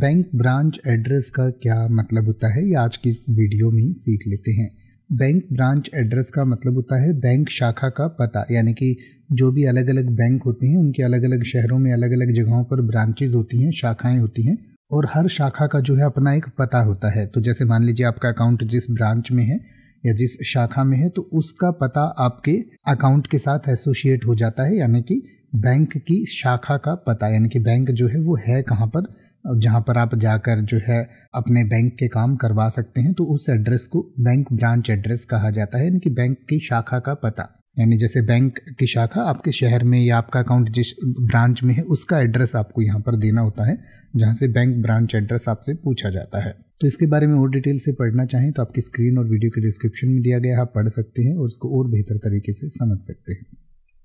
bank branch address का क्या मतलब होता है ये आज की इस वीडियो में सीख लेते हैं बैंक ब्रांच एड्रेस का मतलब होता है बैंक शाखा का पता यानी कि जो भी अलग अलग बैंक होते हैं उनके अलग अलग शहरों में अलग अलग जगहों पर ब्रांचेज होती हैं शाखाएं होती हैं और हर शाखा का जो है अपना एक पता होता है तो जैसे मान लीजिए आपका अकाउंट जिस ब्रांच में है या जिस शाखा में है तो उसका पता आपके अकाउंट के साथ एसोशिएट हो जाता है यानी कि बैंक की शाखा का पता यानी कि बैंक जो है वो है कहाँ पर जहाँ पर आप जाकर जो है अपने बैंक के काम करवा सकते हैं तो उस एड्रेस को बैंक ब्रांच एड्रेस कहा जाता है यानी कि बैंक की शाखा का पता यानी जैसे बैंक की शाखा आपके शहर में या आपका अकाउंट जिस ब्रांच में है उसका एड्रेस आपको यहाँ पर देना होता है जहाँ से बैंक ब्रांच एड्रेस आपसे पूछा जाता है तो इसके बारे में और डिटेल से पढ़ना चाहें तो आपकी स्क्रीन और वीडियो के डिस्क्रिप्शन में दिया गया आप पढ़ सकते हैं और उसको और बेहतर तरीके से समझ सकते हैं